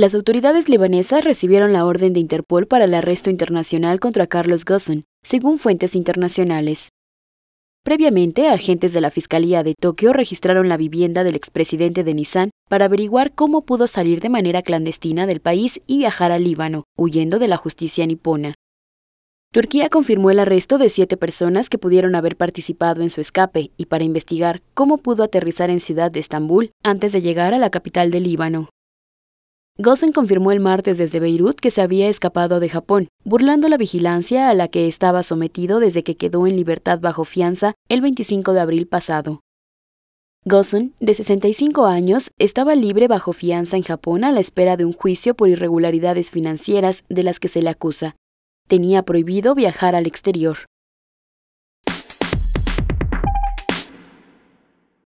Las autoridades libanesas recibieron la orden de Interpol para el arresto internacional contra Carlos Gosson, según fuentes internacionales. Previamente, agentes de la Fiscalía de Tokio registraron la vivienda del expresidente de Nissan para averiguar cómo pudo salir de manera clandestina del país y viajar al Líbano, huyendo de la justicia nipona. Turquía confirmó el arresto de siete personas que pudieron haber participado en su escape y para investigar cómo pudo aterrizar en ciudad de Estambul antes de llegar a la capital del Líbano. Gosen confirmó el martes desde Beirut que se había escapado de Japón, burlando la vigilancia a la que estaba sometido desde que quedó en libertad bajo fianza el 25 de abril pasado. Gosen, de 65 años, estaba libre bajo fianza en Japón a la espera de un juicio por irregularidades financieras de las que se le acusa. Tenía prohibido viajar al exterior.